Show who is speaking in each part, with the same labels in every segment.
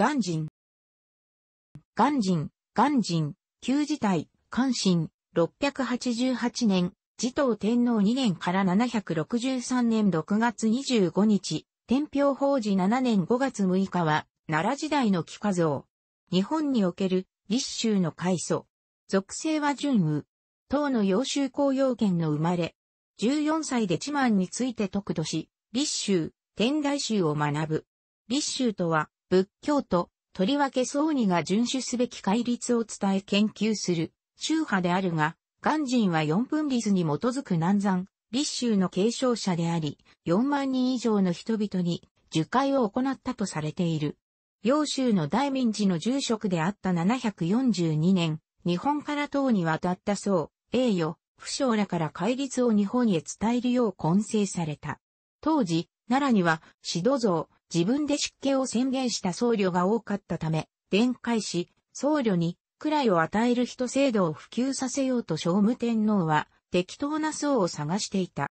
Speaker 1: 元人。元人、元人、旧時代、関心、688年、自統天皇2年から763年6月25日、天平法事7年5月6日は、奈良時代の帰化像。日本における立州の開祖。属性は純雨。唐の幼衆公用権の生まれ。14歳で知満について得度し、立州、天台宗を学ぶ。立州とは、仏教と、とりわけ僧尼が遵守すべき戒律を伝え研究する、宗派であるが、鑑人は四分律に基づく南山、立宗の継承者であり、四万人以上の人々に受戒を行ったとされている。揚州の大民寺の住職であった742年、日本から唐に渡った僧、栄誉、不祥らから戒律を日本へ伝えるよう混成された。当時、奈良には、指導像、自分で湿気を宣言した僧侶が多かったため、伝戒し、僧侶に、位を与える人制度を普及させようと聖武天皇は、適当な僧を探していた。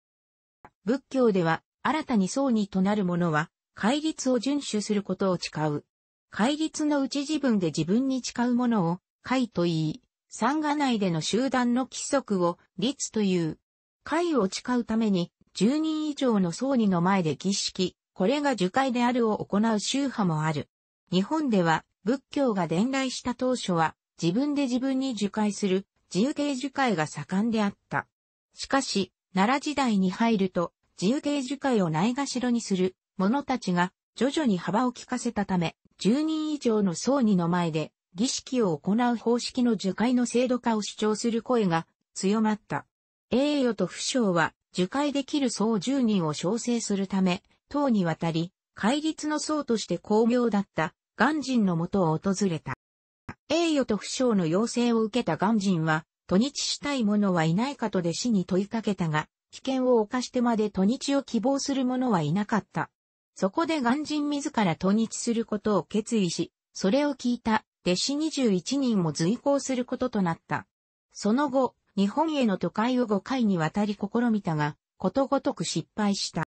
Speaker 1: 仏教では、新たに僧にとなる者は、戒律を遵守することを誓う。戒律のうち自分で自分に誓うものを、戒と言い、参加内での集団の規則を、律という。戒を誓うために、10人以上の総理の前で儀式、これが受戒であるを行う宗派もある。日本では仏教が伝来した当初は自分で自分に受戒する自由形受戒が盛んであった。しかし、奈良時代に入ると自由形受戒をないがしろにする者たちが徐々に幅を利かせたため、10人以上の僧侶の前で儀式を行う方式の受戒の制度化を主張する声が強まった。栄誉と不祥は受戒できる僧10人を招請するため、唐にわたり、戒律の僧として巧妙だった元人のもとを訪れた。栄誉と不祥の要請を受けた元人は、土日したい者はいないかと弟子に問いかけたが、危険を犯してまで土日を希望する者はいなかった。そこで元人自ら土日することを決意し、それを聞いた弟子21人も随行することとなった。その後、日本への都会を5回にわたり試みたが、ことごとく失敗した。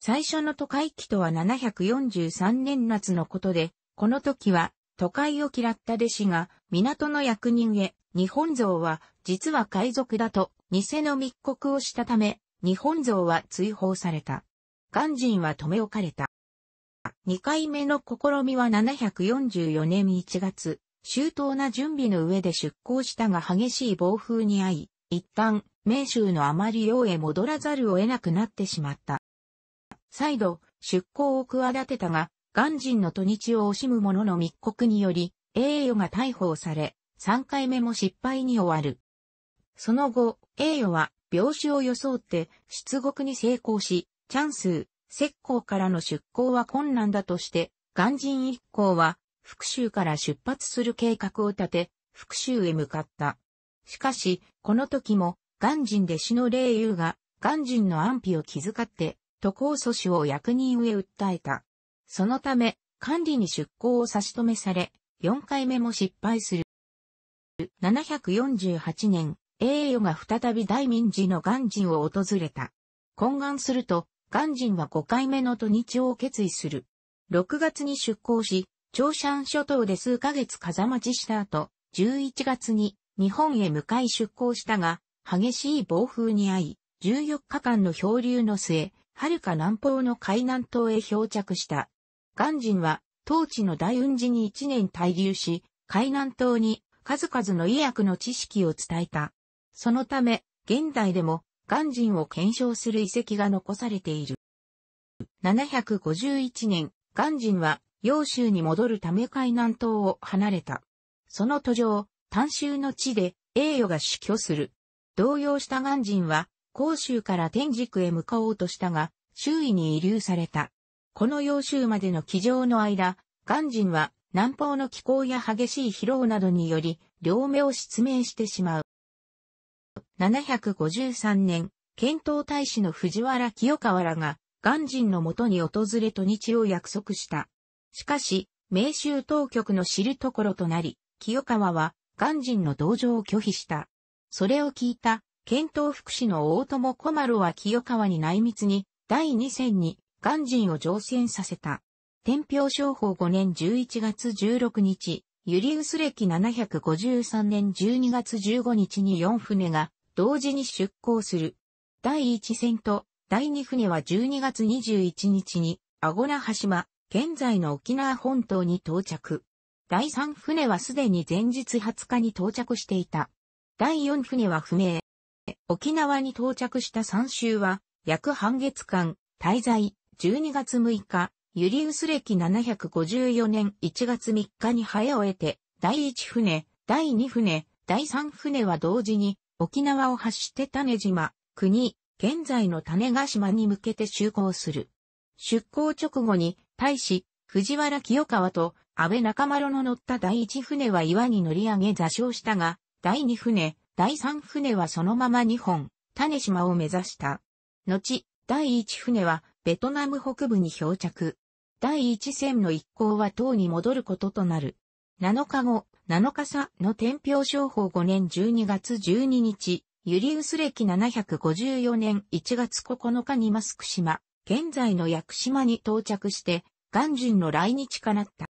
Speaker 1: 最初の都会期とは743年夏のことで、この時は都会を嫌った弟子が港の役人へ日本像は実は海賊だと偽の密告をしたため、日本像は追放された。鑑人は留め置かれた。2回目の試みは744年1月、周到な準備の上で出港したが激しい暴風に遭い、一旦、名州のあまり洋へ戻らざるを得なくなってしまった。再度、出港を企てたが、元人の土日を惜しむ者の密告により、栄誉が逮捕され、3回目も失敗に終わる。その後、栄誉は病死を装って出国に成功し、チャンス、石膏からの出港は困難だとして、元人一行は福州から出発する計画を立て、福州へ向かった。しかし、この時も、鑑人弟子の霊友が、鑑人の安否を気遣って、渡航阻止を役人へ訴えた。そのため、管理に出向を差し止めされ、4回目も失敗する。748年、栄誉が再び大民寺の鑑人を訪れた。懇願すると、鑑人は5回目の土日を決意する。6月に出港し、長鮮諸島で数ヶ月風待ちした後、11月に日本へ向かい出港したが、激しい暴風に遭い、14日間の漂流の末、遥か南方の海南島へ漂着した。鑑真は、当地の大雲寺に1年滞留し、海南島に数々の医薬の知識を伝えた。そのため、現代でも、鑑真を検証する遺跡が残されている。751年、鑑真は揚州に戻るため海南島を離れた。その途上、丹州の地で栄誉が死去する。動揺した鑑真は、甲州から天竺へ向かおうとしたが、周囲に遺留された。この揚州までの騎乗の間、鑑真は南方の気候や激しい疲労などにより、両目を失明してしまう。753年、検討大使の藤原清河らが、鑑真のもとに訪れと日を約束した。しかし、明州当局の知るところとなり、清川は、鑑人の同情を拒否した。それを聞いた、検討福祉の大友小丸は清川に内密に、第2戦に、鑑人を乗船させた。天平商法5年11月16日、ユリウス歴753年12月15日に4船が、同時に出港する。第1戦と、第2船は12月21日に、アゴナハ島、現在の沖縄本島に到着。第3船はすでに前日20日に到着していた。第4船は不明。沖縄に到着した3週は、約半月間、滞在、12月6日、ユリウス歴754年1月3日に早終えて、第1船、第2船、第3船は同時に、沖縄を発して種島、国、現在の種ヶ島に向けて就航する。出航直後に対し、藤原清川と安倍中丸の乗った第一船は岩に乗り上げ座礁したが、第二船、第三船はそのまま日本、種島を目指した。後、第一船はベトナム北部に漂着。第一船の一行は島に戻ることとなる。7日後、7日差の天平商法5年12月12日、ユリウス歴754年1月9日にマスク島、現在の屋久島に到着して、元人の来日かなった。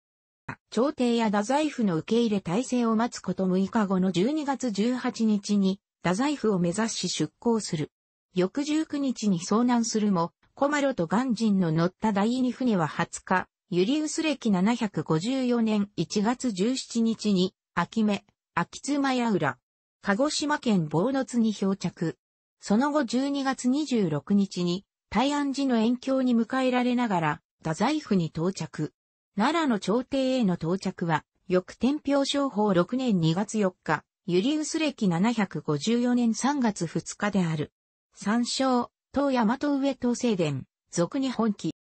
Speaker 1: 朝廷や太宰府の受け入れ体制を待つこと6日後の12月18日に、太宰府を目指し出港する。翌19日に遭難するも、コマロと元人の乗った第二船は20日、ユリウス歴754年1月17日に、秋目、秋妻や浦、鹿児島県坊津に漂着。その後12月26日に、大安寺の遠長に迎えられながら、太宰府に到着。奈良の朝廷への到着は、翌天平商法6年2月4日、ユリウス歴754年3月2日である。参照、東大和上東西伝、俗に本記。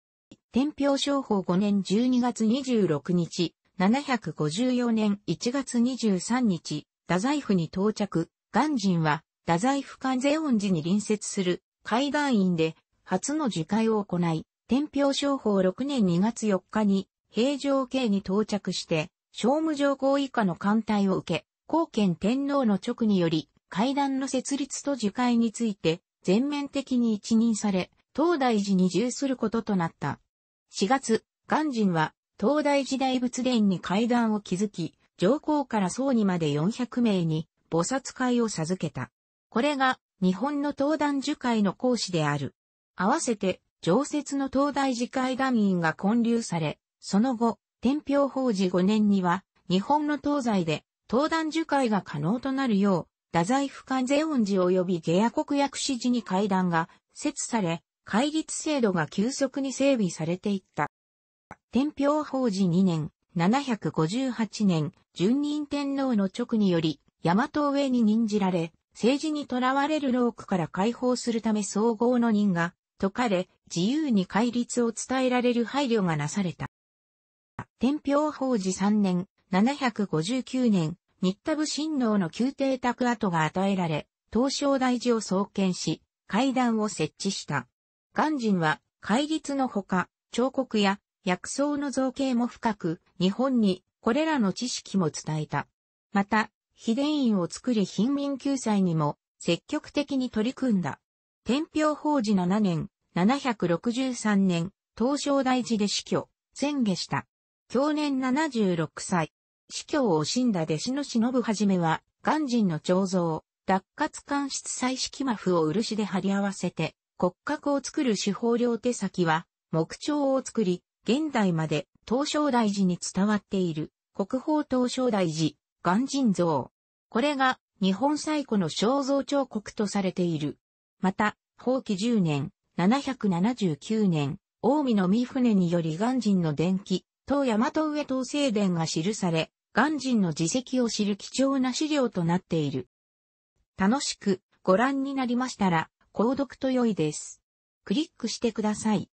Speaker 1: 天平商法5年12月26日、754年1月23日、太宰府に到着。鑑真は、太宰府関税恩寺に隣接する、海岸院で、初の樹会を行い、天平商法6年2月4日に平城京に到着して、商務上皇以下の艦隊を受け、皇憲天皇の直により、会談の設立と樹海について、全面的に一任され、東大寺に従することとなった。4月、元人は、東大寺大仏殿に階段を築き、上皇から僧にまで400名に、菩薩会を授けた。これが、日本の東壇樹会の講師である。合わせて、常設の東大寺会談員が建立され、その後、天平法寺5年には、日本の東西で、東壇受会が可能となるよう、太宰府関税恩寺及び下野国薬師寺に会談が設され、戒律制度が急速に整備されていった。天平法寺2年、758年、順任天皇の直により、大和上に任じられ、政治にとらわれる老苦から解放するため総合の任が解かれ、自由に戒律を伝えられる配慮がなされた。天平法治3年、759年、日田部新王の宮廷宅跡が与えられ、東照大寺を創建し、階段を設置した。鑑真は、戒律のほか、彫刻や薬草の造形も深く、日本にこれらの知識も伝えた。また、秘伝院を作り貧民救済にも積極的に取り組んだ。天平法事7年、763年、東照大寺で死去、宣下した。去年76歳。死去を惜しんだ弟子の忍はじめは、鑑人の彫像、脱活官室彩色マフを漆で貼り合わせて、骨格を作る手法両手先は、木彫を作り、現代まで東照大寺に伝わっている、国宝東照大寺、鑑人像。これが、日本最古の肖像彫刻とされている。また、法紀10年、779年、近江の三船により岩人の伝記、東大和上東西伝が記され、岩人の自責を知る貴重な資料となっている。楽しくご覧になりましたら、購読と良いです。クリックしてください。